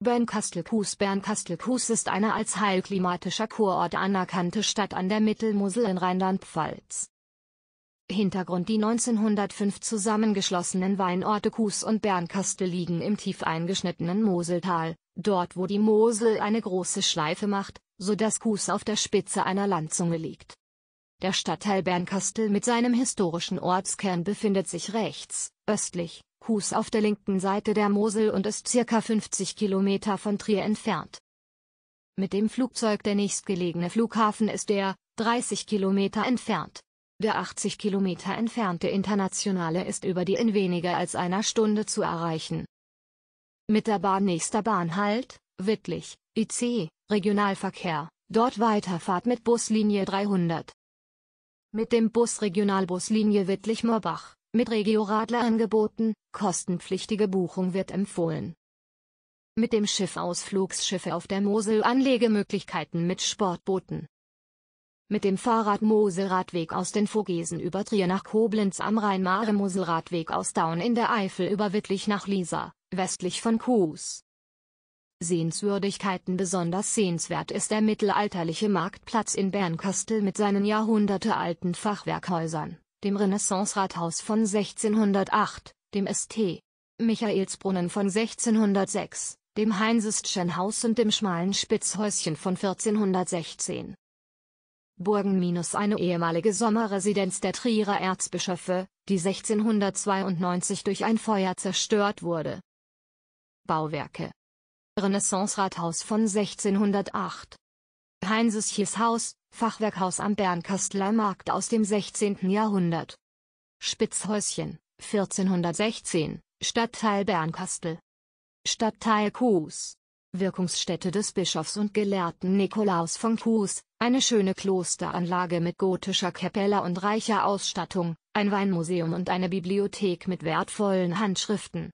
Bernkastel-Kues Bernkastel-Kues ist eine als heilklimatischer Kurort anerkannte Stadt an der Mittelmosel in Rheinland-Pfalz. Hintergrund Die 1905 zusammengeschlossenen Weinorte Kues und Bernkastel liegen im tief eingeschnittenen Moseltal, dort wo die Mosel eine große Schleife macht, so dass Kues auf der Spitze einer Landzunge liegt. Der Stadtteil Bernkastel mit seinem historischen Ortskern befindet sich rechts, östlich, Kues auf der linken Seite der Mosel und ist circa 50 Kilometer von Trier entfernt. Mit dem Flugzeug der nächstgelegene Flughafen ist der, 30 Kilometer entfernt. Der 80 Kilometer entfernte internationale ist über die in weniger als einer Stunde zu erreichen. Mit der Bahn nächster Bahnhalt, Wittlich, IC, Regionalverkehr, dort Weiterfahrt mit Buslinie 300. Mit dem Bus Regionalbuslinie Wittlich-Morbach mit Regioradler angeboten, kostenpflichtige Buchung wird empfohlen. Mit dem Schiff Ausflugsschiffe auf der Mosel Anlegemöglichkeiten mit Sportbooten. Mit dem Fahrrad Moselradweg aus den Vogesen über Trier nach Koblenz am Rhein-Mare Moselradweg aus Daun in der Eifel über Wittlich nach Lisa, westlich von Kues. Sehenswürdigkeiten Besonders sehenswert ist der mittelalterliche Marktplatz in Bernkastel mit seinen jahrhundertealten Fachwerkhäusern dem Renaissance-Rathaus von 1608, dem St. Michaelsbrunnen von 1606, dem Heinseschen Haus und dem schmalen Spitzhäuschen von 1416. Burgen minus eine ehemalige Sommerresidenz der Trierer Erzbischöfe, die 1692 durch ein Feuer zerstört wurde. Bauwerke Renaissance-Rathaus von 1608 Heinses Haus, Fachwerkhaus am Bernkastler Markt aus dem 16. Jahrhundert. Spitzhäuschen, 1416, Stadtteil Bernkastel. Stadtteil Kues. Wirkungsstätte des Bischofs und Gelehrten Nikolaus von Kues, eine schöne Klosteranlage mit gotischer Kapelle und reicher Ausstattung, ein Weinmuseum und eine Bibliothek mit wertvollen Handschriften.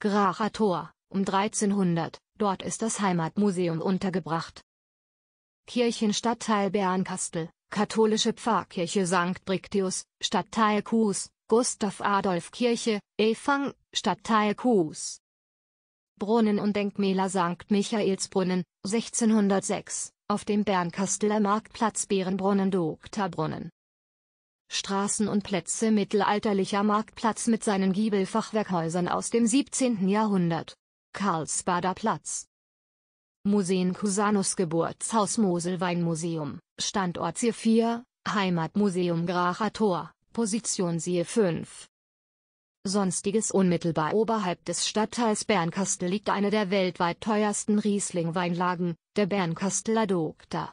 Gracher Tor, um 1300, dort ist das Heimatmuseum untergebracht. Kirchenstadtteil Bernkastel, Katholische Pfarrkirche St. Brictius, Stadtteil Kues, Gustav Adolf Kirche, Efang, Stadtteil Kues. Brunnen und Denkmäler St. Michaelsbrunnen, 1606, auf dem Bernkasteler Marktplatz Bärenbrunnen Dokterbrunnen. Straßen und Plätze Mittelalterlicher Marktplatz mit seinen Giebelfachwerkhäusern aus dem 17. Jahrhundert. Karlsbader Platz Museen Cusanus Geburtshaus Mosel Weinmuseum, Standort Siehe 4, Heimatmuseum Gracher Tor, Position Siehe 5. Sonstiges Unmittelbar oberhalb des Stadtteils Bernkastel liegt eine der weltweit teuersten Riesling-Weinlagen, der Bernkasteler Dogter.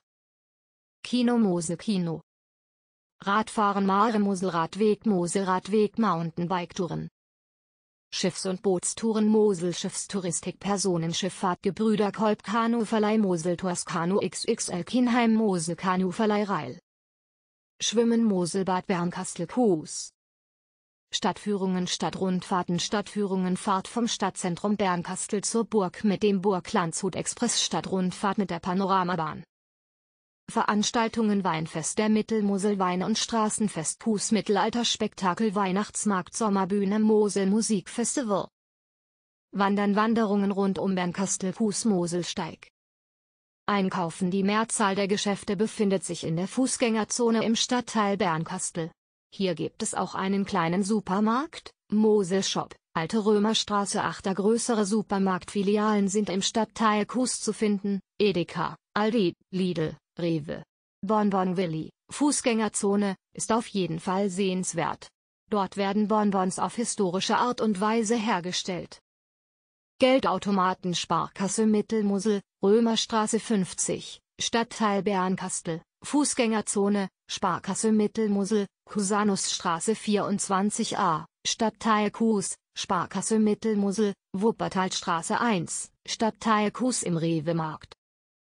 Kino Mosel Kino Radfahren Mare Mosel Radweg Mosel Radweg Mountainbike-Touren Schiffs- und Bootstouren Mosel Schiffstouristik Personenschifffahrt Gebrüder Kolb Kanuverleih Mosel Tours Kanu XXL Kinheim Mosel Kanuverleih Rail Schwimmen Moselbad Bernkastel Kues Stadtführungen Stadtrundfahrten Stadtführungen Fahrt vom Stadtzentrum Bernkastel zur Burg mit dem Burg Landshut Express Stadtrundfahrt mit der Panoramabahn Veranstaltungen Weinfest der Mittelmosel Wein- und Straßenfest Mittelalter Spektakel Weihnachtsmarkt Sommerbühne Mosel Musikfestival Wandern Wanderungen rund um Bernkastel Fuß Moselsteig. Einkaufen Die Mehrzahl der Geschäfte befindet sich in der Fußgängerzone im Stadtteil Bernkastel. Hier gibt es auch einen kleinen Supermarkt, Moselshop, Alte Römerstraße 8. Größere Supermarktfilialen sind im Stadtteil Kues zu finden, Edeka, Aldi, Lidl, Rewe. Bonbon Willy, Fußgängerzone, ist auf jeden Fall sehenswert. Dort werden Bonbons auf historische Art und Weise hergestellt. Geldautomaten Sparkasse Mittelmusel, Römerstraße 50, Stadtteil Bernkastel, Fußgängerzone, Sparkasse Mittelmusel, Cusanusstraße 24a, Stadtteil Kus, Sparkasse Mittelmusel, Wuppertalstraße 1, Stadtteil Kus im Rewe-Markt.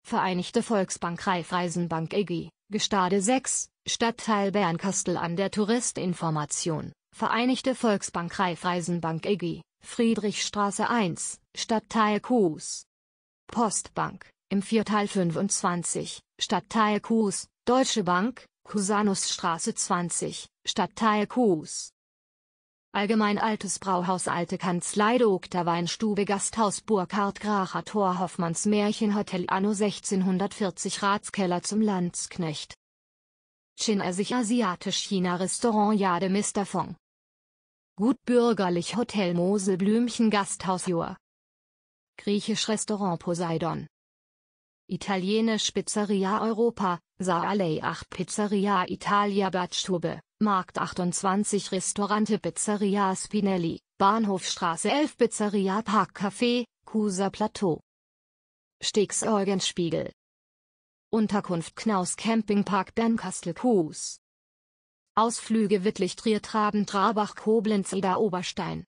Vereinigte Volksbank Raiffeisenbank EG, Gestade 6, Stadtteil Bernkastel an der Touristinformation, Vereinigte Volksbank Raiffeisenbank EG, Friedrichstraße 1, Stadtteil Kues. Postbank, im Vierteil 25, Stadtteil Kues, Deutsche Bank, Cusanusstraße 20, Stadtteil Kues. Allgemein Altes Brauhaus Alte Kanzlei Dogter Weinstube Gasthaus Burkhard Gracher Tor Hoffmanns Märchenhotel Anno 1640 Ratskeller zum Landsknecht Chin sich Asiatisch China Restaurant Jade Mr. Fong Gutbürgerlich Hotel Mosel Blümchen Gasthaus Jur Griechisch Restaurant Poseidon Italienisch Pizzeria Europa Saale 8 Pizzeria Italia Badstube, Markt 28 Restaurante Pizzeria Spinelli, Bahnhofstraße 11 Pizzeria Park Café, Cusa Plateau. Eugenspiegel. Unterkunft Knaus Campingpark Bernkastel Kues. Ausflüge Wittlich Trier Traben Trabach Koblenz Ida Oberstein